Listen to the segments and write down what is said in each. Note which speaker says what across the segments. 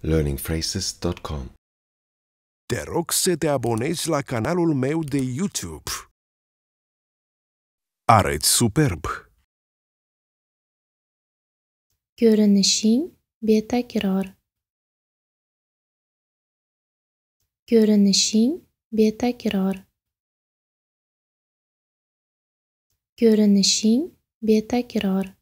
Speaker 1: learningphrases.com Te rog să te abonezi la canalul meu de YouTube. Arăți superb!
Speaker 2: Görünüşing betakrar. Görünüşing betakrar. Görünüşing betakrar.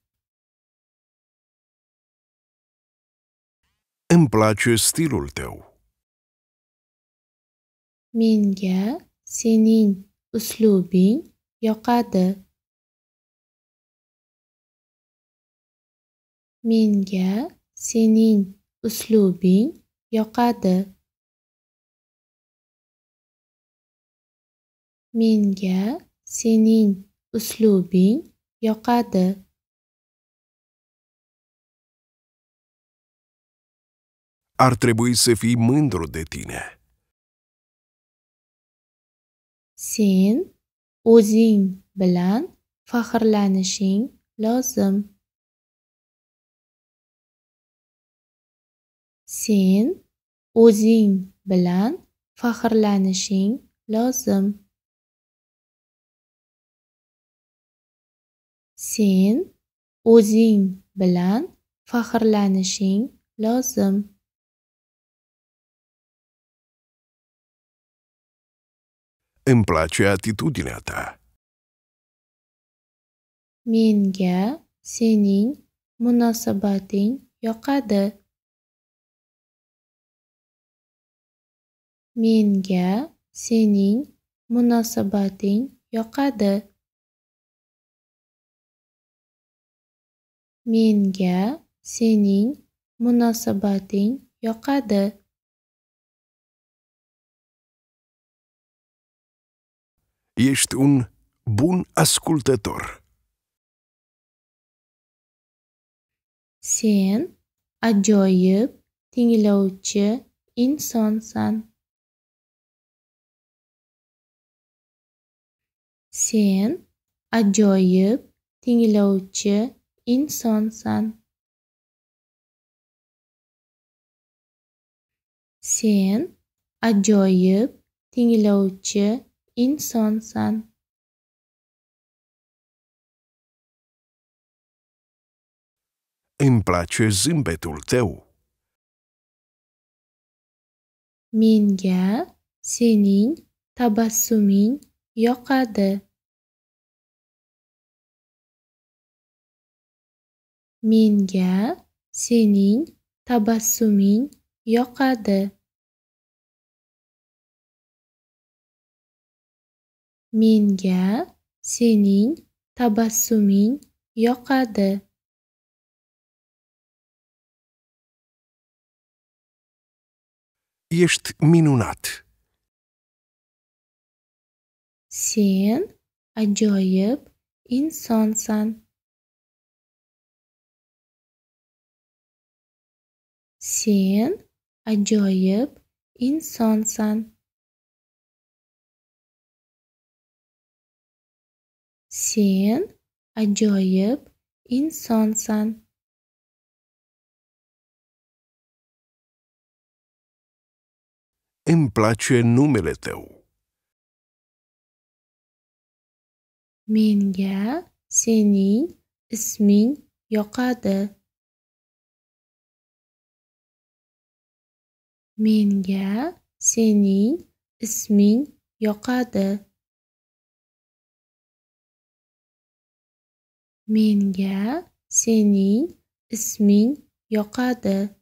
Speaker 2: Îmi place stilul tău. Menga sening uslubing yoqadi. Menga sening uslubing yoqadi. Menga sening uslubing yoqadi. ar trebui să fii mândru de tine. Sen o'zing bilan faxrlanishing lozim. Sen o'zing bilan faxrlanishing lozim. Sen o'zing bilan faxrlanishing lozim. Îmi place atitudinea ta. Menga sening munosabating yoqadi. Menga sening munosabating yoqadi. Menga sening munosabating yoqadi. ești un bun ascultător. Sen ajoyib tinglovchi insonsan. Sen ajoyib tinglovchi insonsan. Sen ajoyib tinglovchi insonsan Îmi place zâmbetul tău. Menga sening tabassuming yoqadi. Menga sening tabassuming yoqadi. Menga sening tabassuming yoqadi. Ești minunat. Sen ajoyib insonsan. Sen ajoyib insonsan. sen ajoyib insonsan Îmi place numele tău. Menga sening isming yoqadi. Menga sening isming yoqadi. menga sening isming yoqadi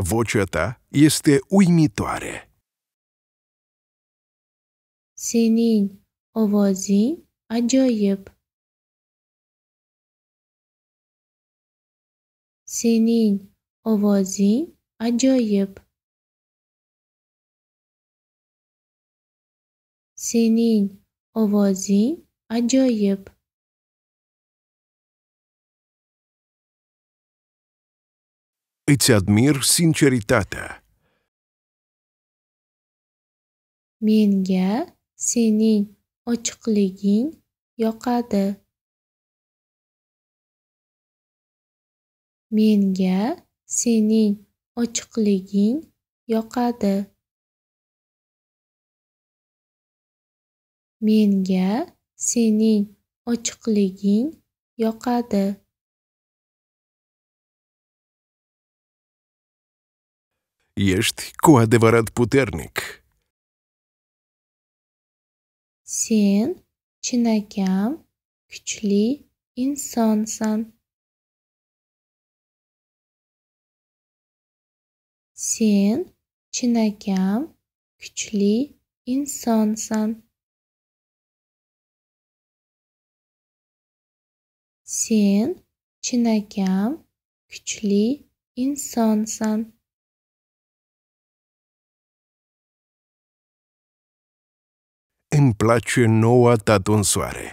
Speaker 2: Voceta este uimitoare. Sening ovozing ajoyib. Sening ovozing ajoyib. Sening ovozing ajoyib. Îți admir sinceritatea. Menga sening ochiqliging yoqadi. Menga sening ochiqliging yoqadi. Menga sening ochiqliging yoqadi. Ești cu путерник puternic. Sen chinakam kuchli insonsan. Sen chinakam kuchli insonsan. sen chinakam kuchli insonsan En plaĉe nova tatonsuare.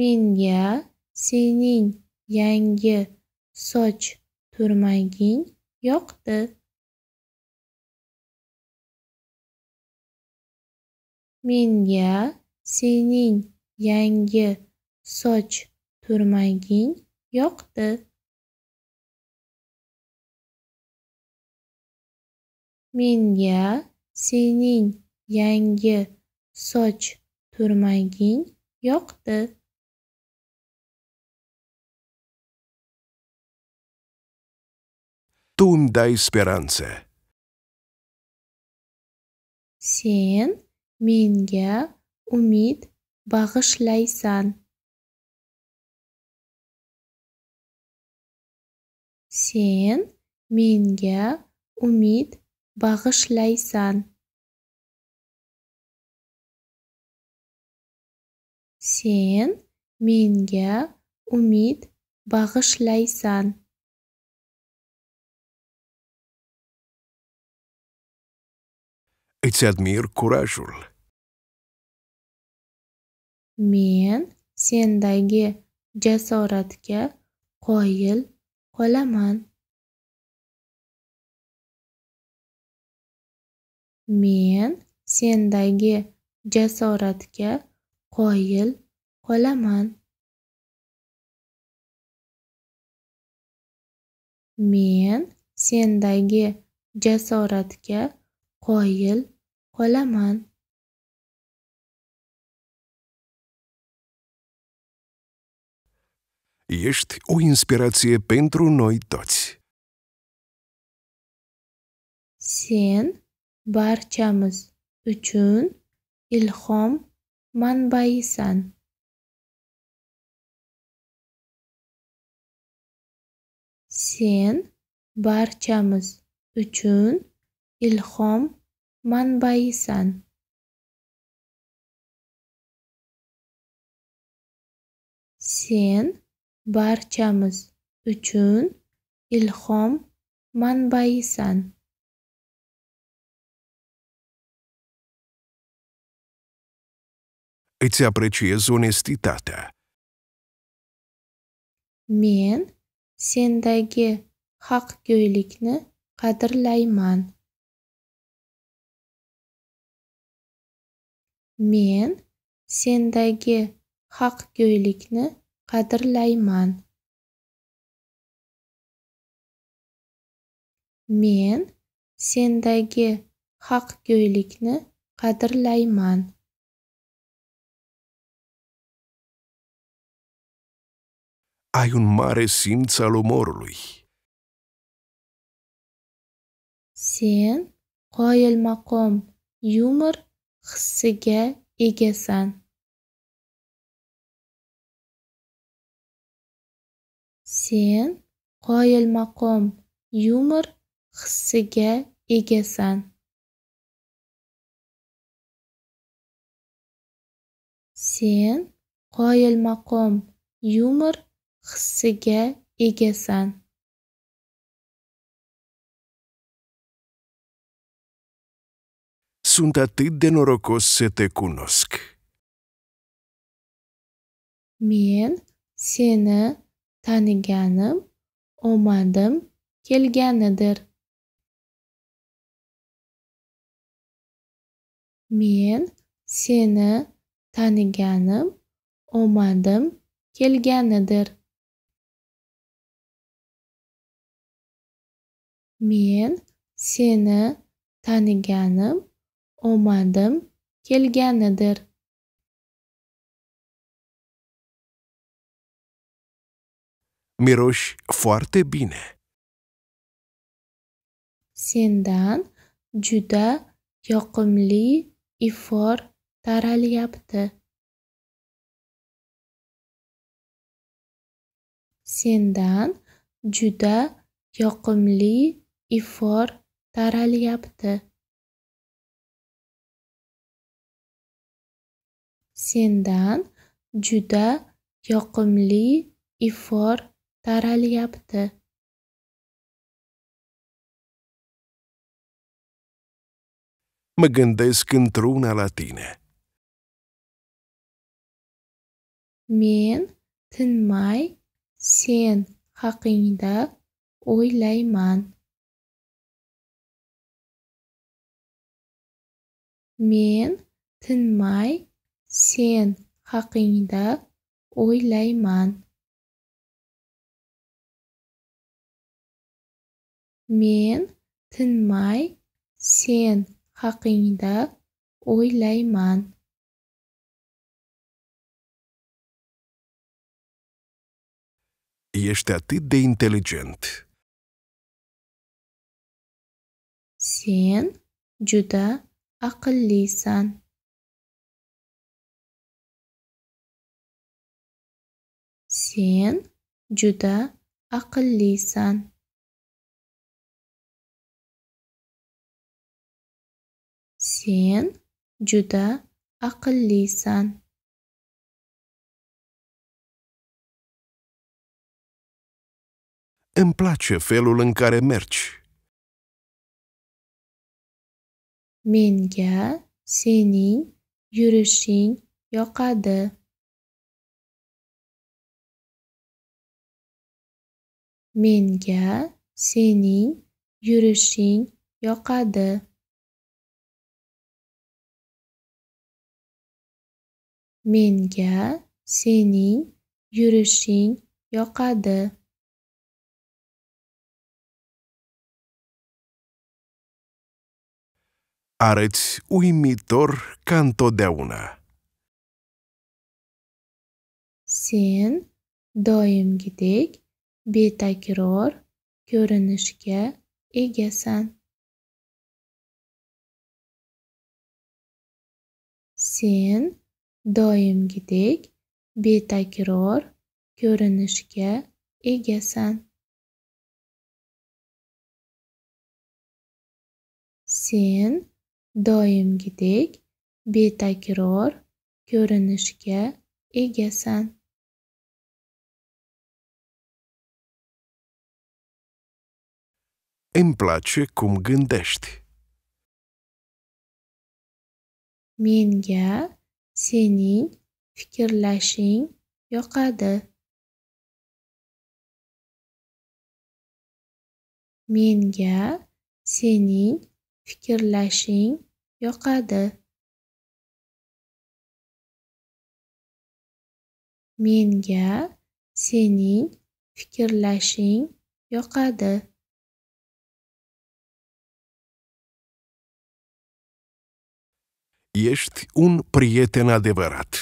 Speaker 2: Minya sening yangi soch turmaging yoqdi. Minya sening yangi soch turmaging yoqdi menga sening yangi soch turmaging yoqdi Tum da Sen menga umid Бағышлайсан. Сен менге үміт бағышлайсан. Сен менге үміт бағышлайсан. ләйсан. Ицадмир Men sendagi jasoratga qoyil qolaman. Men sendagi jasoratga qoyil qolaman. Men sendagi jasoratga qoyil qolaman. ești o inspirație pentru noi toți. Sen barchamiz uchun ilhom manbaisan. Sen barchamiz uchun ilhom manbaisan. Sen barchamiz uchun ilhom manbaisan. Îți apreciez onestitatea. Men sendagi haqgo'ylikni qadrlayman. Men sendagi haqgo'ylikni qadrlayman men sendagi haqgo'ylikni qadrlayman hay un mare sin al umorului. Sen qoyilmaqom yumor hissiga egasan. sen qoyilmaqom yumor hissiga egasan sen qoyilmaqom yumor hissiga egasan Sunt atât de norocos să te cunosc. Men seni taniganim omadim kelganidir men seni taniganim omadim kelganidir men seni taniganim omadim kelganidir miroși foarte bine. Sendan juda yoqimli ifor taralyapti. Sendan juda yoqimli ifor taralyapti. Sendan juda yoqimli ifor таралыпты Mă gândesc într-una la tine. Мен тынмай сен хақыңда ойлайман. Мен тынмай сен хақыңда ойлайман. мен тынмай сен хақыңда ойлайман ешті атыт де интеллигент сен жуда ақыллисан сен жуда ақыллисан sen juda aqllisan Îmi place felul în care mergi. Menga sening yurishing yoqadi. Menga sening yurishing yoqadi. Menga sening yurishing yoqadi. Arăți uimitor de una. Sen doimgidek betakror ko'rinishga egasan. Sen doimgidek betakror ko'rinishga egasan. Sen doimgidek betakror ko'rinishga egasan. Îmi place cum gândești. Menga Sening fikrlashing yoqadi. Menga sening fikrlashing yoqadi. Menga sening fikrlashing yoqadi. Ești un prieten adevărat.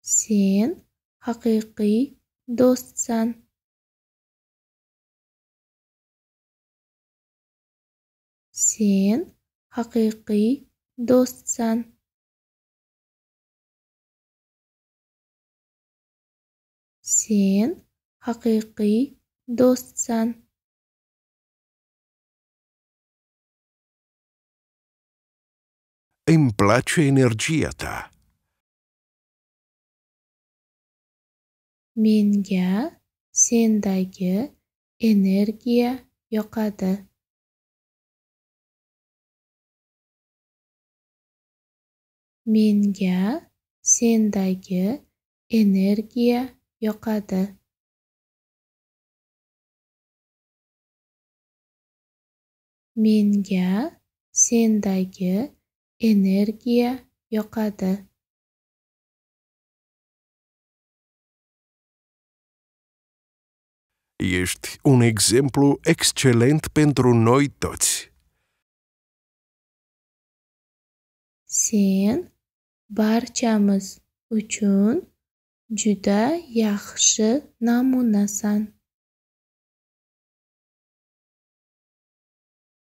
Speaker 2: Sen haqiqiy do'stsan. Sen haqiqiy do'stsan. Sen haqiqiy do'stsan. îmi place energia ta. Menga sendagi energiya yoqadi. Menga sendagi energiya yoqadi. Menga sendagi energiya yoqadi Ești
Speaker 1: un exemplu excelent pentru noi toți.
Speaker 2: Sen barchamiz uchun juda yaxshi namunasan.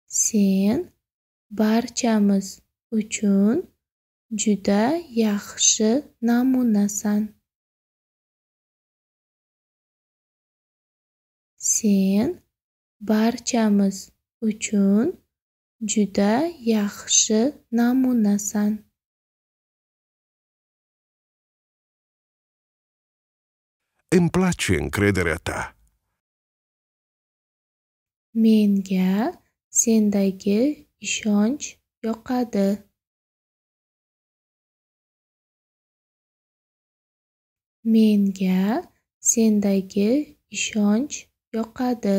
Speaker 2: Sen barchamiz uchun juda yaxshi namunasan sen barchamiz uchun juda yaxshi namunasan Îmi place încrederea ta. Menga sendagi ishonch yoqadi menga sendagi ishonch yoqadi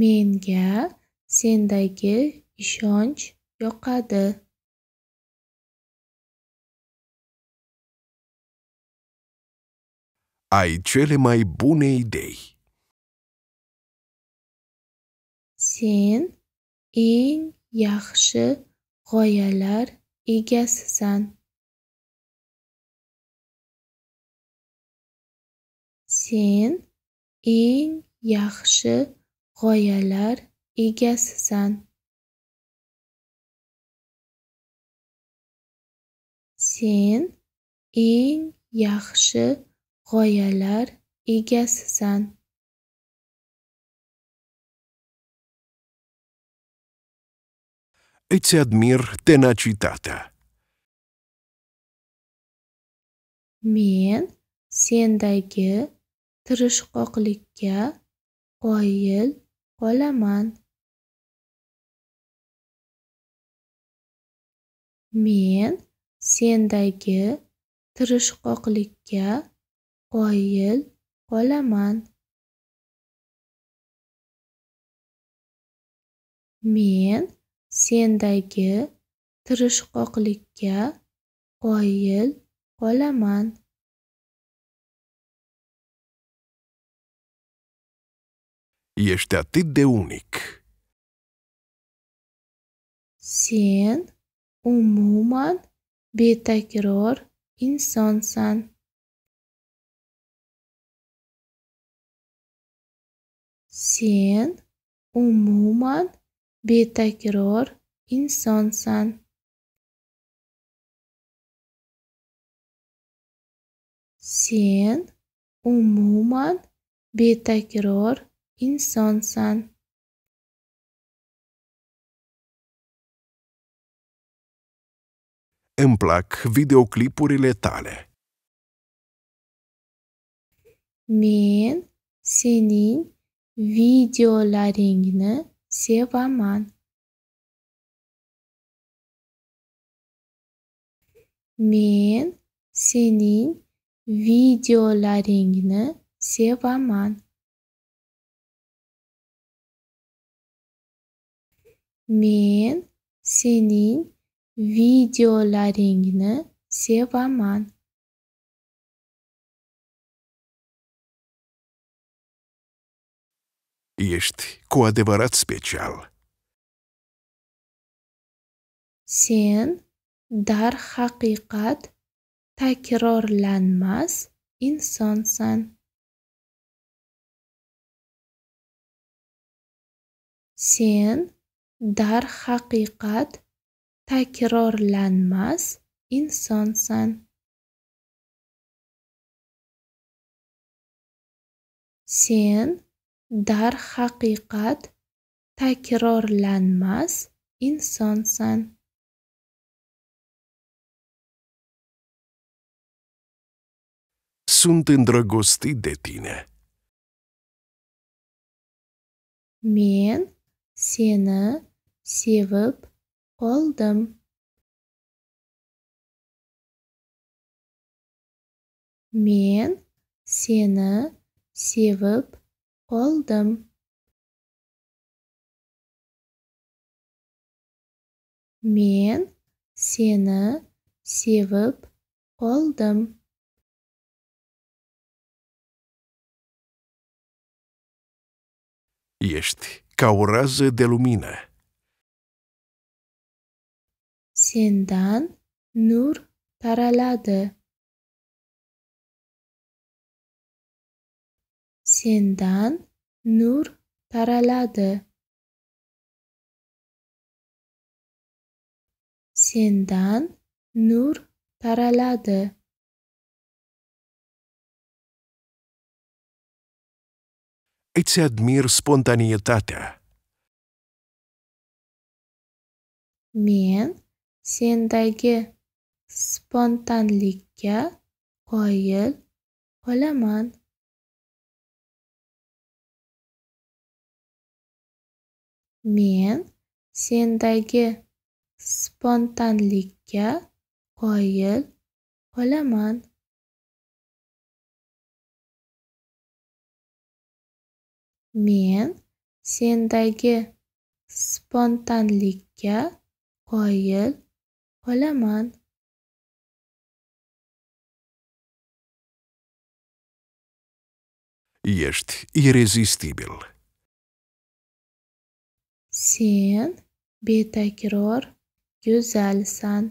Speaker 2: menga sendagi ishonch yoqadi Ai cele mai bune idei! sen eng yaxshi g'oyalar egasisan sen eng yaxshi g'oyalar egasisan sen eng yaxshi g'oyalar egasisan Îți admir tenacitatea. Men sendagi tirishqoqlikka qoyil qolaman. Men sendagi tirishqoqlikka qoyil qolaman. Men sendagi tirishqoqlikka qoyil qolaman Ești atât de unic. Sen umuman betakror insonsan. Sen umuman betakror insonsan sen umuman betakror insonsan Îmi plac videoclipurile tale. Men sening videolaringni sevaman Мен sening videolaringni севаман. Мен sening videolaringni севаман. ești cu adevărat special. Sen dar haqiqat takrorlanmas insonsan. Sen dar haqiqat takrorlanmas insonsan. Sen dar darhaqiqat takrorlanmas insonsan Sunt îndrăgostit de tine. Men seni sevib qoldim. Men seni sevib oldum men seni sevib qoldim Ești ca o rază de lumină. Sendan nur taraladi. sendan nur taraladi sendan nur taraladi Îți admir spontaneitatea. Men sendagi spontanlikka qoyil qolaman. men sendagi spontanlikka qoyil qolaman men sendagi spontanlikka qoyil qolaman ești irezistibil. sen betakror go'zalsan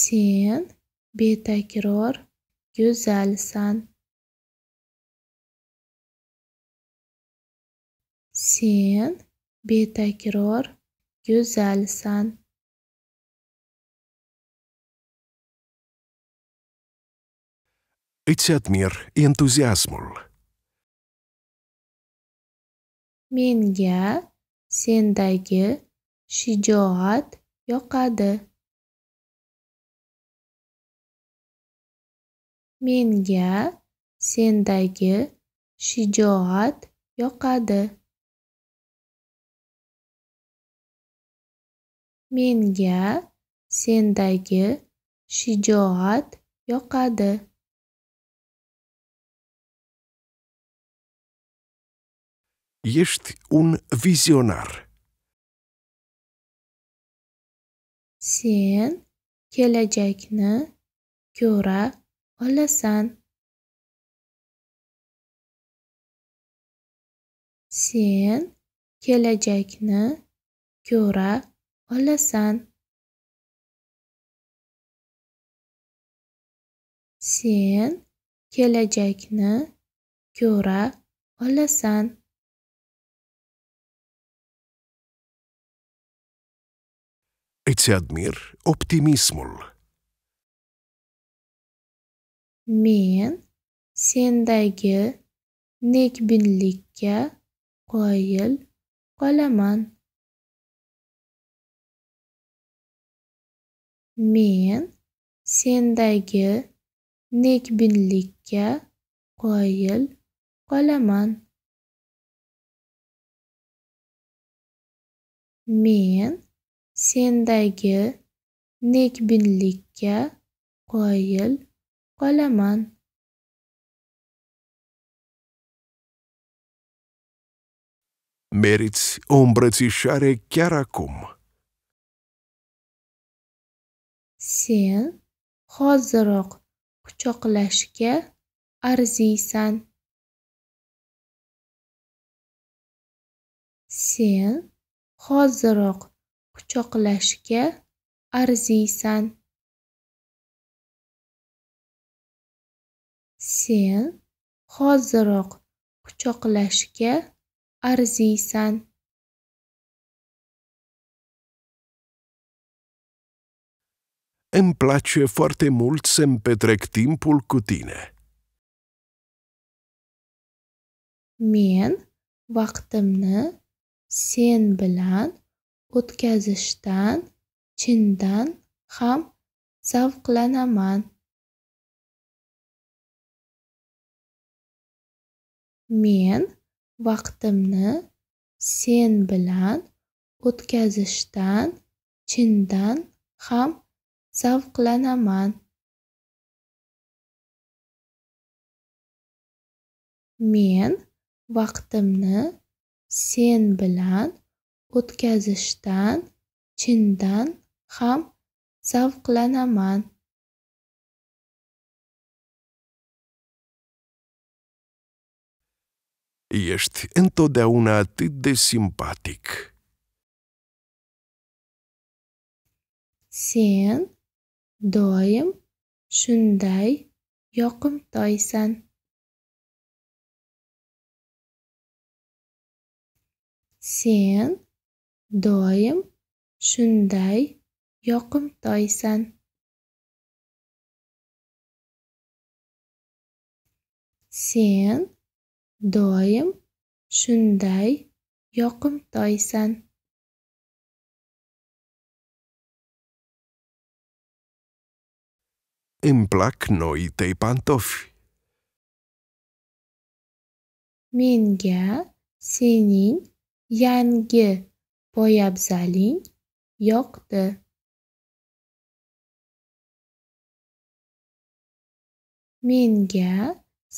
Speaker 2: sen betakror go'zalsan sen betakror go'zalsan Etxatmir entuziasmul. Menga sendagi shijoat yoqadi. Menga sendagi shijoat yoqadi. Menga sendagi shijoat yoqadi. ești un vizionar. Sen kelajakni ko'ra olasan. Sen kelajakni ko'ra olasan. Sen kelajakni ko'ra olasan. Îți admir optimismul. Men sendagi nekbinlikka qoyil qolaman. Men sendagi nekbinlikka qoyil qolaman. Men sendagi nekbinlikka qoyil qolaman Merits o îmbrățișare chiar acum. Sen hoziroq quchoqlashga arziysan. Sen hoziroq quchoqlashga arziysan sen hoziroq quchoqlashga arziysan Îmi
Speaker 1: place foarte mult să-mi petrec timpul cu tine.
Speaker 2: Men vaqtimni sen bilan o'tkazishdan chindan ham zavqlanaman men vaqtimni sen bilan o'tkazishdan chindan ham zavqlanaman men vaqtimni sen bilan o'tkazishdan chindan ham zavqlanaman Ești întotdeauna atât de simpatic. Sen doim shunday yoqimtoysan. Sen doim shunday yoqimtoysan sen doim shunday yoqimtoysan Împlac noi tăi pantofi. Menga sening yangi poyabzaling yoqdi menga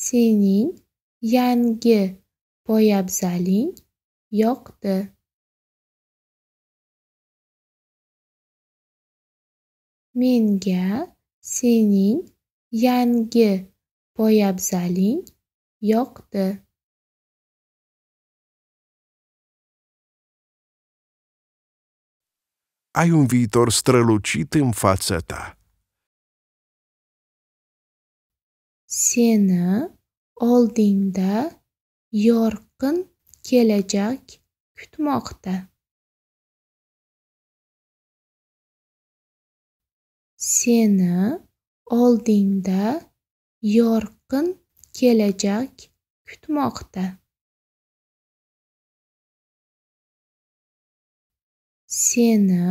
Speaker 2: sening yangi poyabzaling yoqdi menga sening yangi poyabzaling yoqdi ai un viitor strălucit în fața ta. Seni oldingda yorqin kelajak kutmoqda. Seni oldingda yorqin kelajak kutmoqda. seni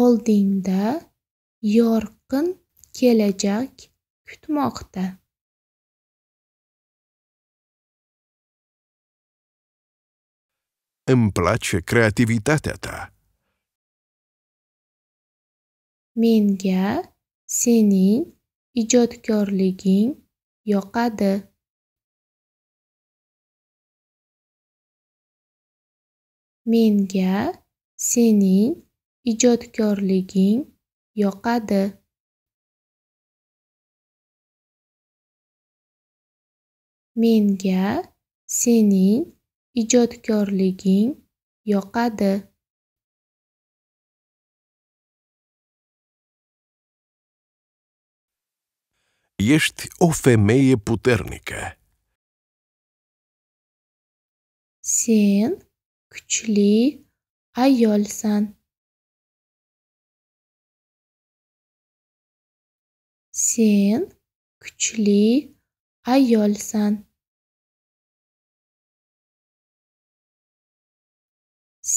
Speaker 2: oldingda yorqin kelajak kutmoqda Îmi place creativitatea ta. Menga sening ijodkorliging yoqadi. Menga Sening ijodkorliging yoqadi. Menga sening ijodkorliging yoqadi. Ești o femeie puternică. Sen kuchli ayolsan. Sen kuchli ayolsan.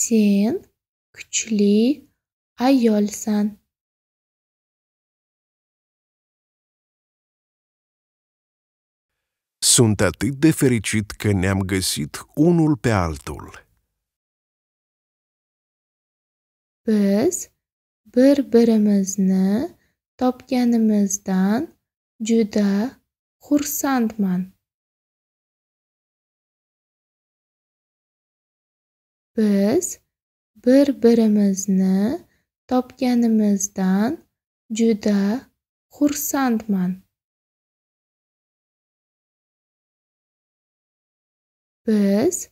Speaker 2: Sen kuchli ayolsan. Sunt atât
Speaker 1: de fericit că ne-am găsit unul pe altul.
Speaker 2: Biz bir-birimizni topganimizdan juda xursandman. Biz bir-birimizni topganimizdan juda xursandman. Biz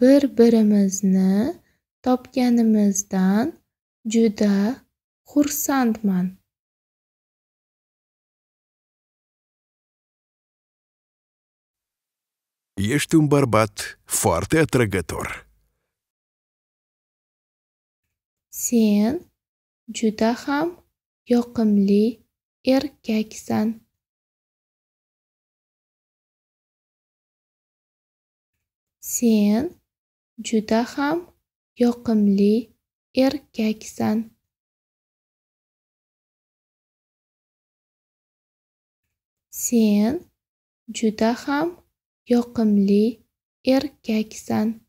Speaker 2: bir-birimizni topganimizdan juda xursandman Ești un bărbat foarte atrăgător. Sen juda ham yoqimli erkaksan. Sen juda ham yoqimli erkaksan sen juda ham yoqimli erkaksan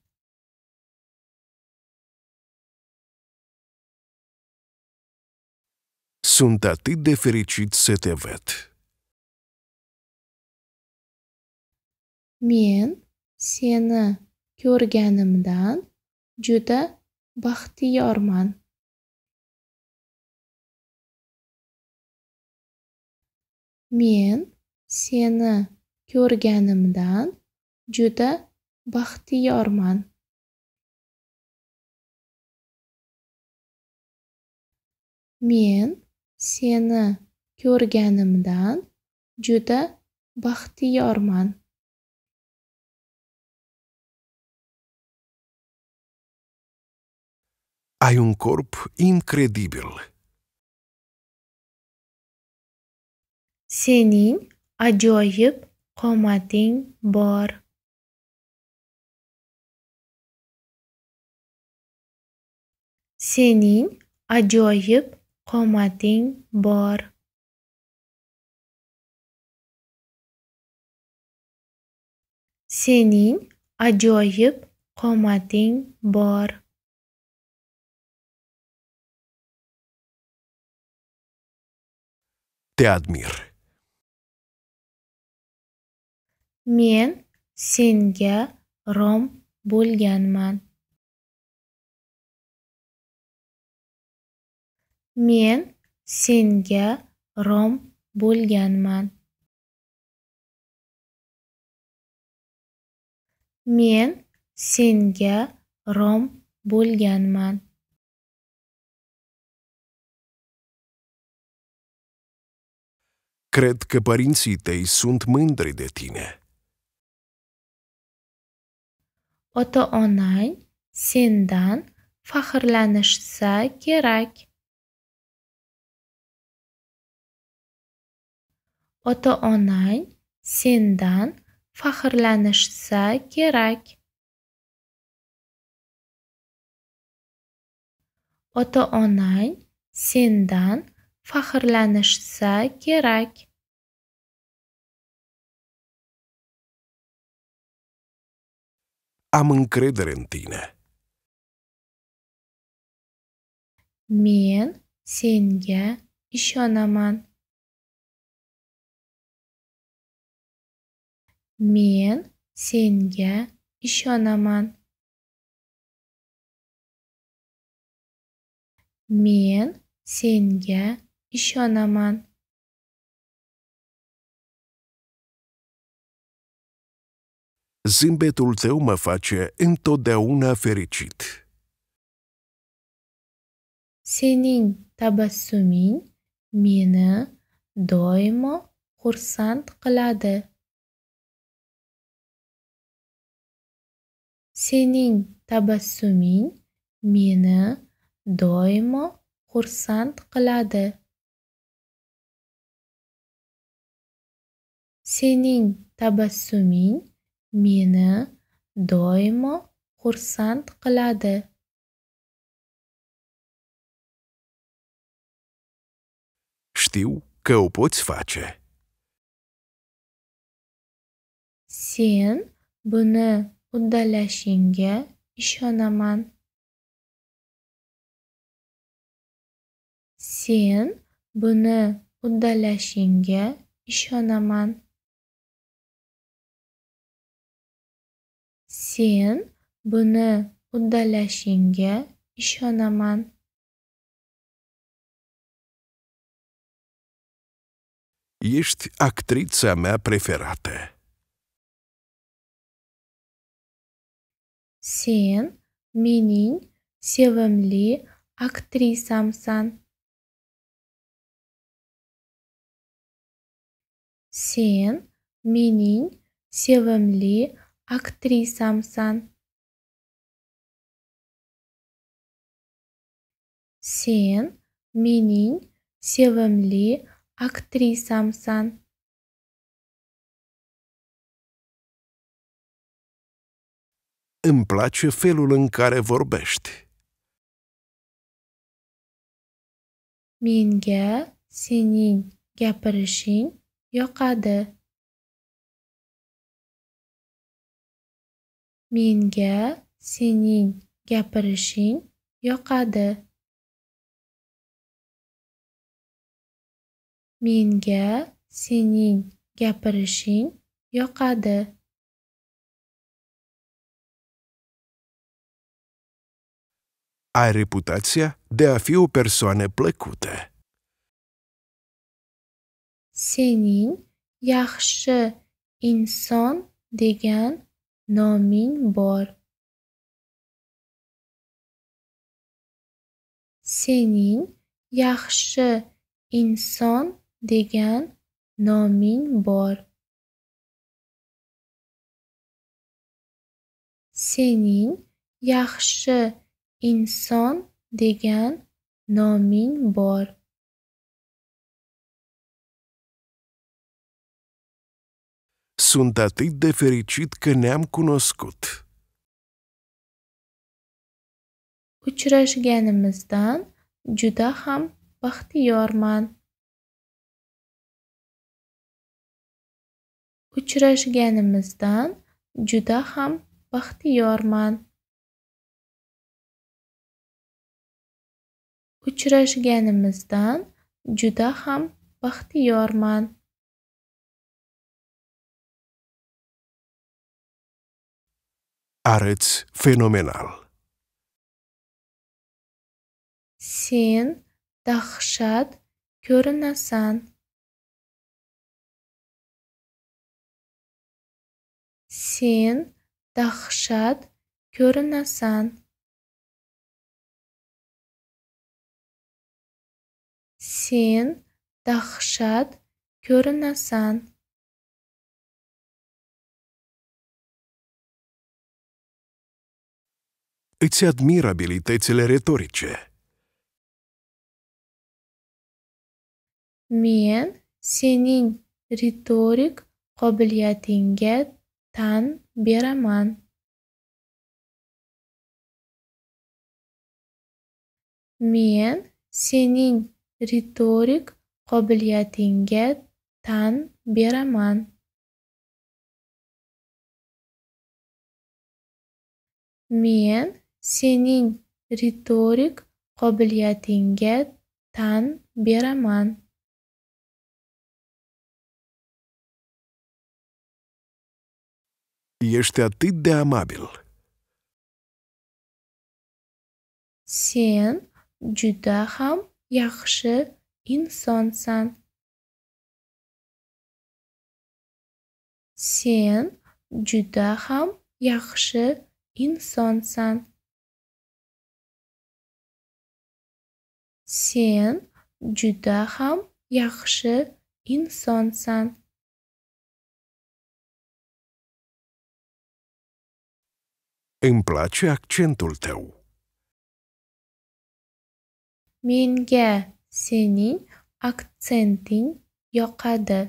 Speaker 2: Sunt atât de fericit să te văd. Men seni ko'rganimdan juda baxtiyorman men seni ko'rganimdan juda baxtiyorman men seni ko'rganimdan juda baxtiyorman Ai un corp incredibil. Sening ajoyib qomating bor. Sening ajoyib qomating bor. Sening ajoyib qomating bor. Teadmir. Men senga rom bo'lganman. Men senga rom bo'lganman. Men senga rom bo'lganman.
Speaker 1: Cred că părinții tăi sunt mândri de tine.
Speaker 2: Ota-onang sendan fahrlanishsa kerak. Ota-onang sendan fahrlanishsa kerak. Ota-onang sendan fahrlanishsa kerak. Am încredere în tine. Mien, singe, ishonaman. Mien, singe, ishonaman. Mien, singe, ishonaman.
Speaker 1: zâmbetul tău mă face întotdeauna fericit.
Speaker 2: Sening tabassuming mine, doimo xursand qiladi. Sening tabassuming mine, doimo xursand qiladi. Sening mine meni doimo xursand qiladi Știu că o poți face. Sen buni uddalashingga ishonaman. Sen buni uddalashingga ishonaman. Sen buni uddalashingga ishonaman. Ești actrița mea Сен Sen севимли актрисамсан. Сен Sen севимли sevimli actrisamsan. Sen menin sevimli aktrisamsan.
Speaker 1: Îmi place felul în care vorbești.
Speaker 2: Minge, sinin, gapirishing iocadă. Menga sening gapirishing yoqadi. Menga sening gapirishing yoqadi. Ai reputația de a fi o persoană plăcută. Sening yaxshi inson degan نامین بار سنین یخش انسان دیگن نامین بار سنین یخش انسان دیگن نامین بار Sunt atât de fericit că ne-am cunoscut. Uchrashganimizdan juda ham baxtiyorman. Uchrashganimizdan juda ham baxtiyorman. Uchrashganimizdan juda ham baxtiyorman. arăți fenomenal. Sen dahshat ko'rinasan. Sen dahshat ko'rinasan. Sen dahshat ko'rinasan. Îți admir abilitățile retorice. Men sening ritorik qobiliyatingga tan beraman. Men sening ritorik qobiliyatingga tan beraman. Men sening ritorik qobiliyatingga tan beraman Ешьте atât de amabil. Sen juda ham yaxshi insonsan. Sen juda ham yaxshi insonsan. Sen juda ham yaxshi insonsan. Îmi place accentul tău. Menga sening aksenting yoqadi.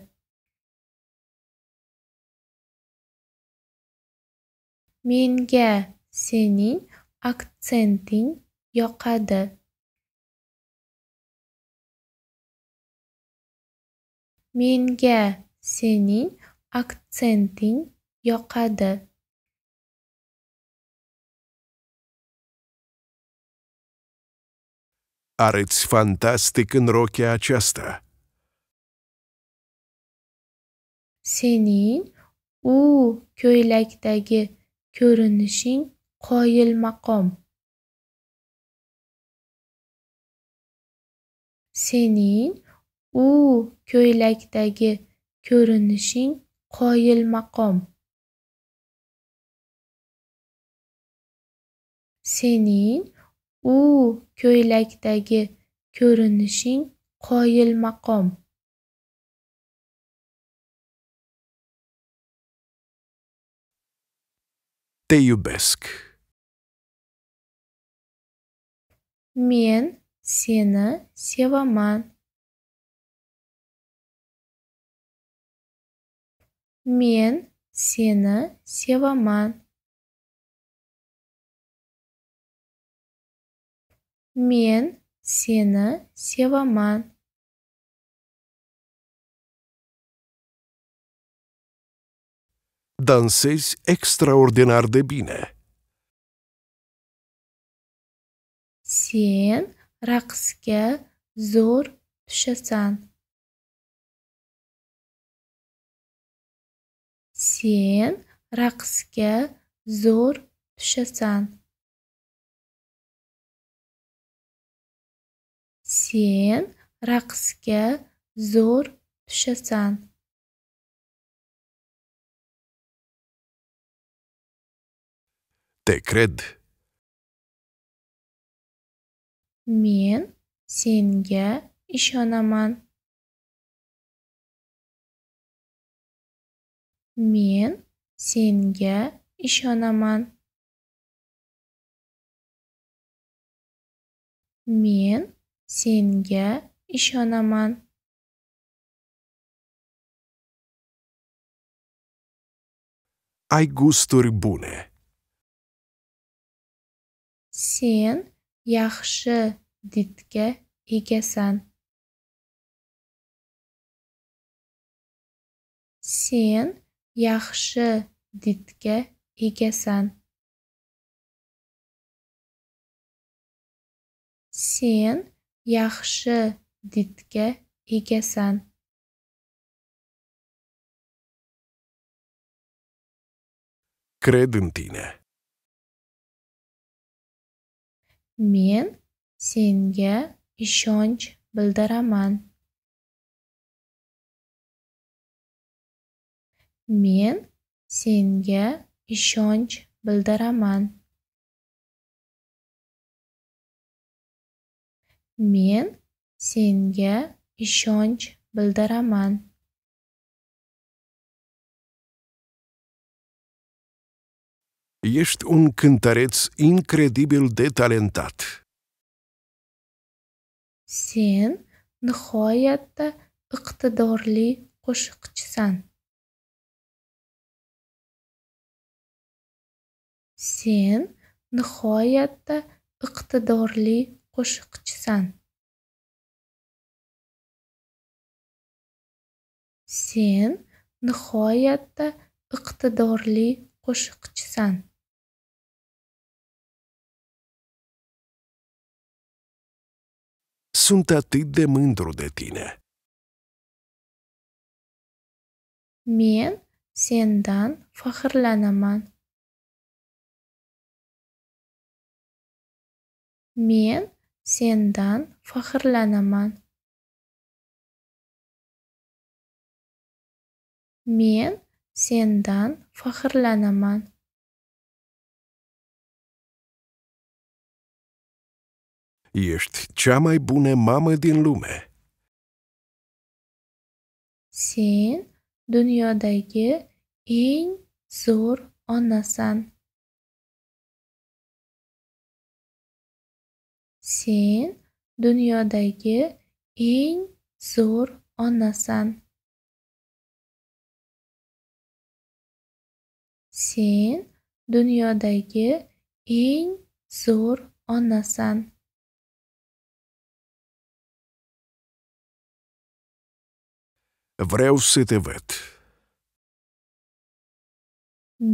Speaker 2: Menga sening aksenting yoqadi. Menga sening aksenting yoqadi.
Speaker 1: Aritz fantastic în rochea aceasta.
Speaker 2: Sening u ko'ylakdagi ko'rinishing qoyil maqom. Sening U ko'ylakdagi ko'rinishing qoyilmaqom. Sening u ko'ylakdagi ko'rinishing qoyilmaqom. Te iubesc. Men seni sevaman. мен сені севаман мен сені севаман Dansezi extraordinar de bine. Sen raqsga zo'r tushasan. sen raqsga zo'r tushasan sen raqsga zo'r tushasan Te cred. Men senga ishonaman. Men senga ishonaman. Men senga ishonaman. Ai gusturi bune. Sen yaxshi didga egasan. Sen yaxshi didga egasan sen yaxshi didga egasan Cred în tine. Men senga ishonch bildiraman. Men senga ishonch bildiraman. Men senga ishonch bildiraman.
Speaker 1: Ești un cântăreț incredibil de talentat.
Speaker 2: Sen nihoyatda iqtidorli qo'shiqchisan. sen nihoyatda iqtidorli qo'shiqchisan sen nihoyatda iqtidorli qo'shiqchisan Sunt atât de mândru de tine. Men sendan faxrlanaman. Men sendan faxrlanaman. Men sendan faxrlanaman. Ești cea mai bună mamă din lume. Sen dunyodagi eng zo'r onasan. Sen dunyodagi eng zo'r onasan. Sen dunyodagi eng zo'r onasan. Vreau să te văd.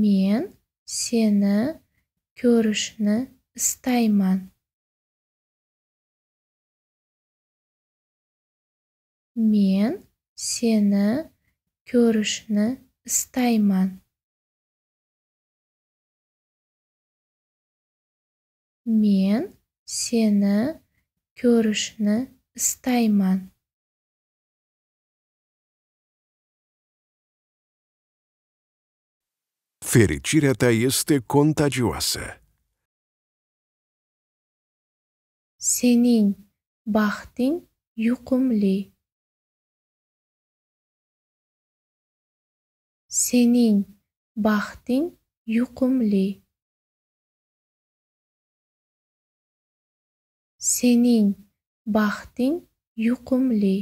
Speaker 2: Men seni ko'rishni istayman. Men seni ko'rishni istayman. Men seni ko'rishni istayman. Fericirea ta este contagioasă. Sening baxting yuqumli. sening baxting yuqumli sening baxting yuqumli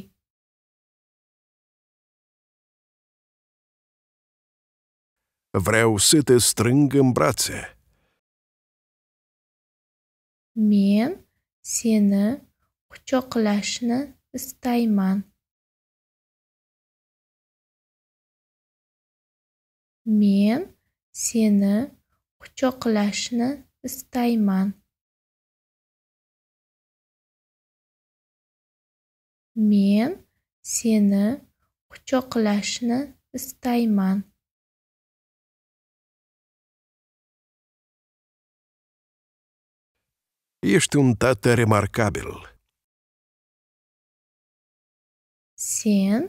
Speaker 2: Vreau să te strâng în brațe. Men seni quchoqlashni istayman. Men seni quchoqlashni istayman. Men seni quchoqlashni istayman. Ești un tată Сен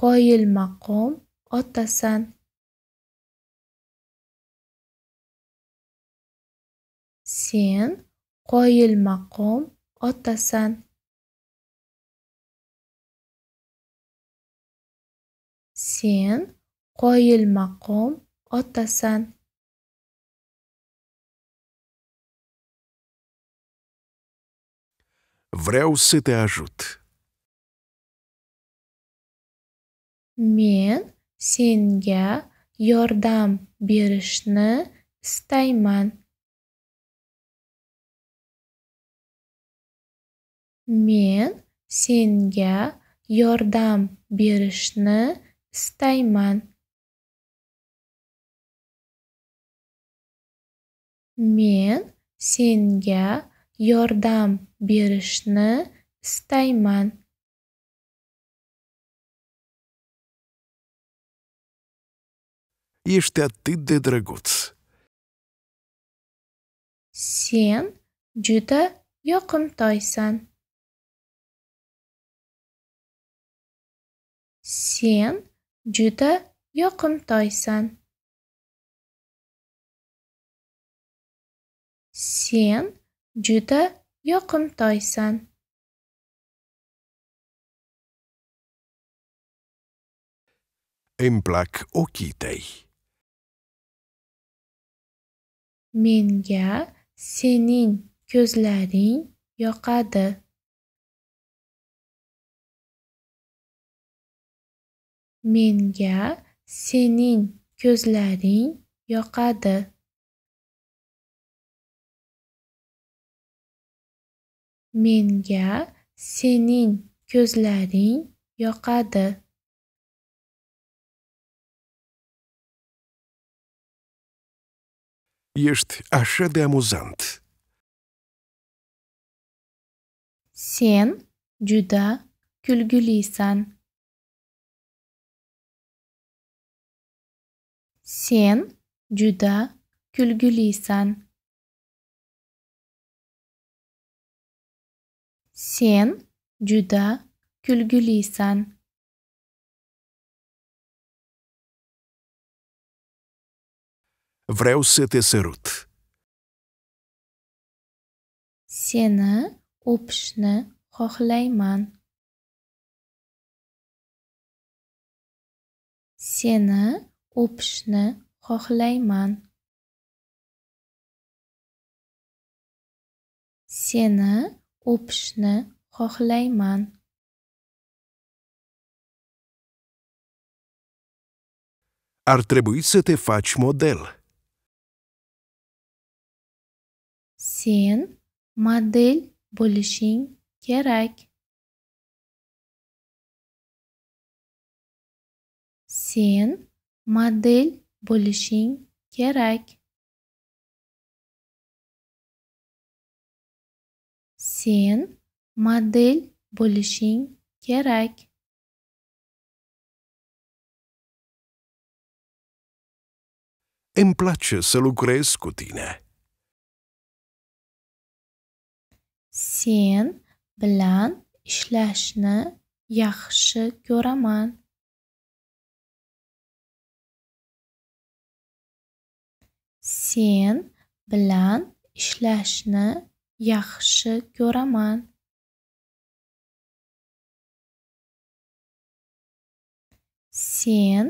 Speaker 2: Sen мақом otasan. sen qoyil maqom otasan sen qoyil maqom otasan Vreau să te ajut. Men senga yordam berishni istayman. Men senga yordam berishni istayman. Men senga yordam berishni istayman.
Speaker 1: Ишь ты de
Speaker 2: Сен, Sen juda yoqimtoysan. sen juda yoqimtoysan sen juda yoqimtoysan emplak okitay Menga sening ko'zlaring yoqadi. Menga sening ko'zlaring yoqadi. Menga sening ko'zlaring yoqadi. Eşt aşa amuzant. Sen juda kulgulisan. sen juda kulgulisan. sen juda kulgulisan. Vreau să te sărut. Seni o'pishni xohlayman. Seni o'pishni xohlayman seni o'pishni xohlayman
Speaker 1: Ar trebui te faci model.
Speaker 2: Sen model bo'lishing kerak. Sen model bo'lishing kerak. Sen model bo'lishing kerak. Îmi place să lucrez cu tine. Sen bilan ishlashni yaxshi ko'raman. Sen bilan ishlashni yaxshi ko'raman. Sen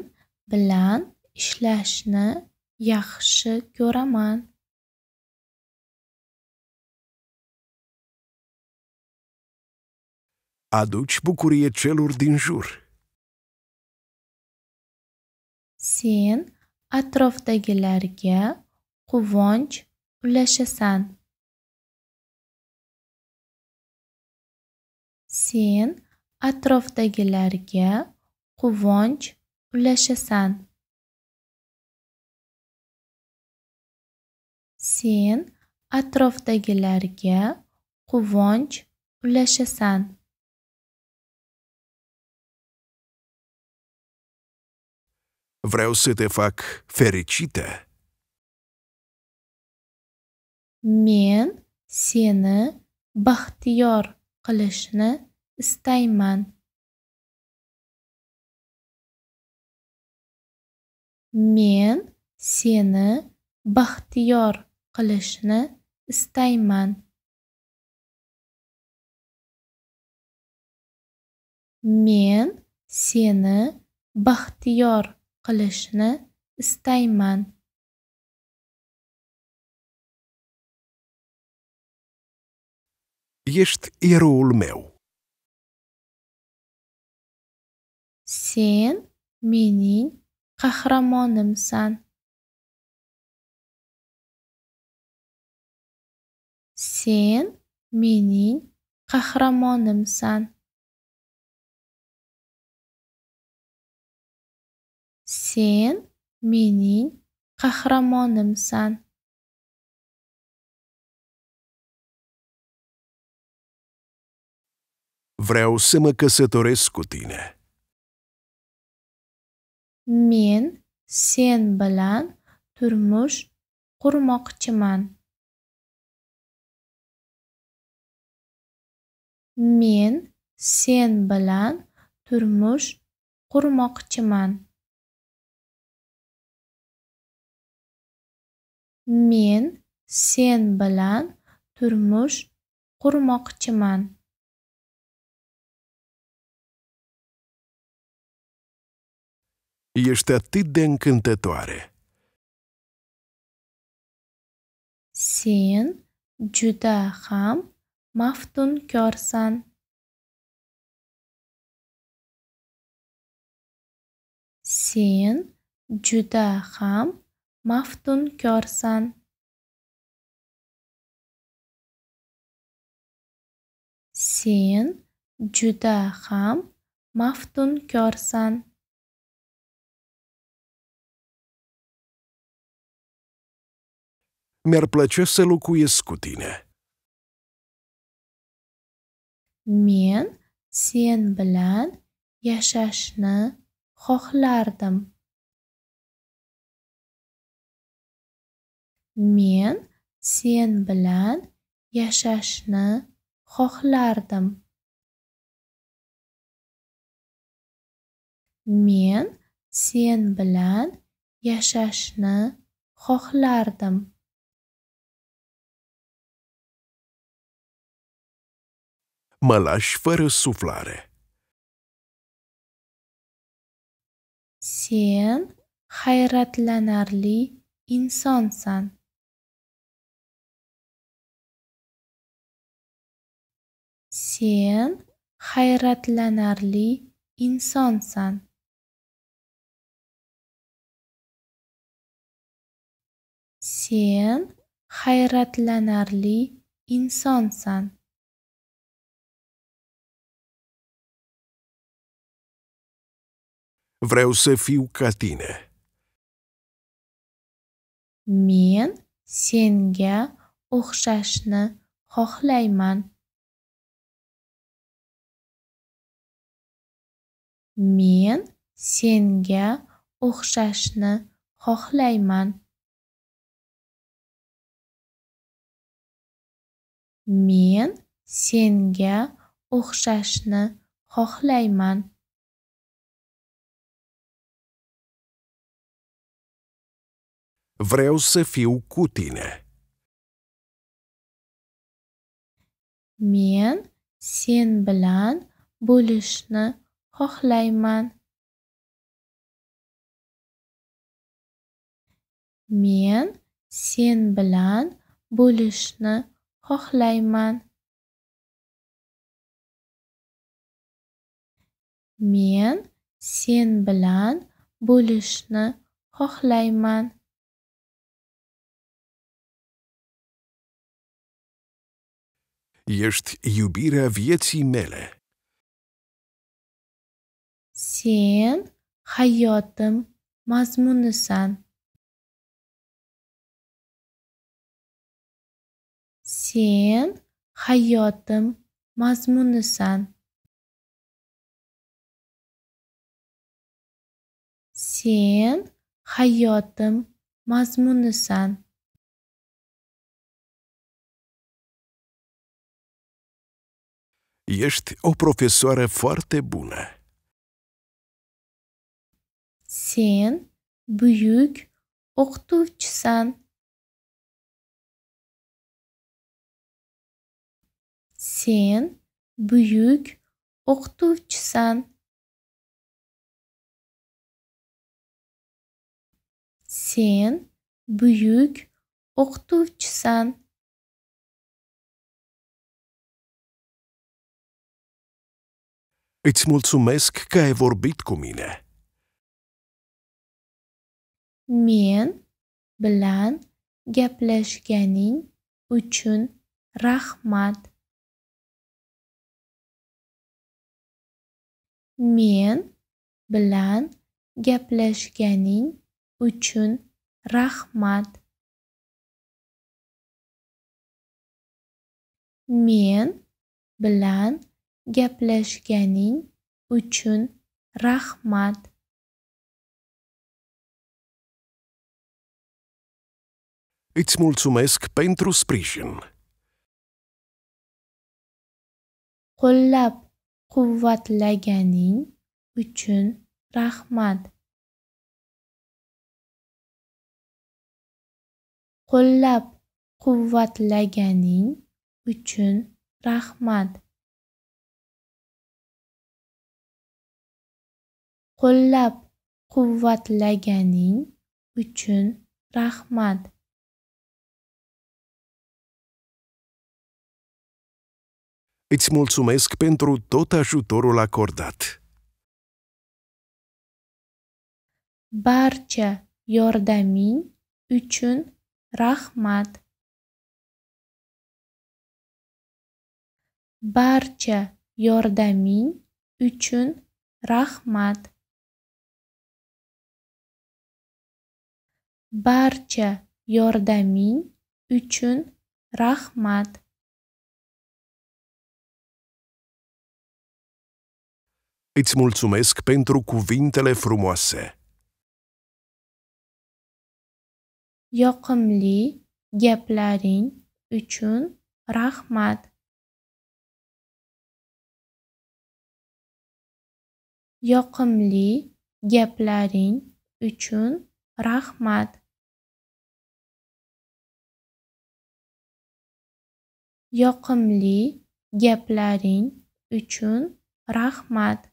Speaker 2: bilan ishlashni yaxshi ko'raman. aduch bucurie celor dinjur Sen atrofdagilarga quvonch ulashasan sen atrofdagilarga quvonch ulashasan sen atrofdagilarga quvonch ulashasan
Speaker 1: Vreau să te fac fericită.
Speaker 2: men seni baxtiyor qilishni istayman men seni baxtiyor qilishni istayman men seni baxtiyor qilishni istayman Ești eroul meu. Sen mening qahramonimsan. Sen mening qahramonimsan. Sen mening qahramonimsan.
Speaker 1: Vreau să mă căsătoresc cu tine.
Speaker 2: Men sen bilan turmush qurmoqchiman. Men sen bilan turmush qurmoqchiman. Men sen bilan turmush qurmoqchiman. Ești atât de încântătoare. Sen juda ham maftun maftunkorsan. Sen juda ham maftun maftunkorsan. Sen juda ham maftun maftunkorsan. Mi-ar plăcea să locuiesc cu tine. Men sen bilan yashashni xohlardim. Men sen bilan yashashni xohlardim. Men sen bilan yashashni xohlardim. mă lași fără suflare. sen hayratlanarli insonsan sen hayratlanarli insonsan sen hayratlanarli insonsan Vreau să fiu ca tine. Men senga o'xshashni xohlayman. Men senga o'xshashni xohlayman. Men senga o'xshashni xohlayman. vreau să fiu cu tine. Men sen bilan bo'lishni xohlayman. Men sen bilan bo'lishni xohlayman. Men sen bilan bo'lishni xohlayman. ești iubirea vieții mele. Sen hayotim mazmunisan. Sen hayotim mazmunisan. Sen hayotim mazmunisan. Ești o profesoară foarte bună. Sen büyük o'qituvchisan. Sen büyük o'qituvchisan. Sen büyük o'qituvchisan.
Speaker 1: Îți mulțumesc că ai vorbit cu mine.
Speaker 2: Men bilan gaplashganing uchun rahmat. Men bilan gaplashganing uchun rahmat. Men bilan Gaplashganing uchun rahmat. Îți mulțumesc pentru sprijin. Qo'llab-quvvatlaganing uchun rahmat. Qo'llab-quvvatlaganing uchun rahmat. qo'llab quvvatlaganing uchun rahmat Îți mulțumesc pentru tot ajutorul acordat. Barcha yordaming uchun rahmat. Barcha yordaming uchun rahmat. Barcha yordaming uchun rahmat.
Speaker 1: Îți mulțumesc pentru cuvintele frumoase.
Speaker 2: Yoqimli gaplaring uchun rahmat. Yoqimli gaplaring uchun rahmat. Yoqimli gaplaring uchun rahmat.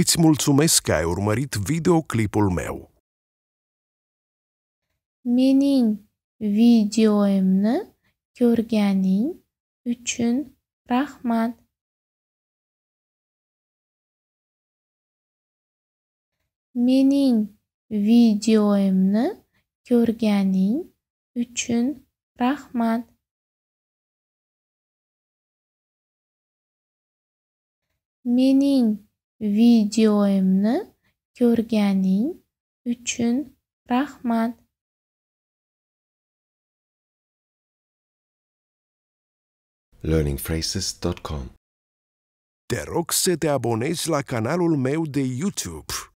Speaker 1: Îți mulțumesc că ai urmărit videoclipul meu.
Speaker 2: Mening videoimni ko'rganing uchun rahmat. Mening Videoimni ko'rganing uchun rahmat. Mening videoimni ko'rganing uchun rahmat. learningphrases.com
Speaker 1: Te rog să te abonezi la canalul meu de YouTube.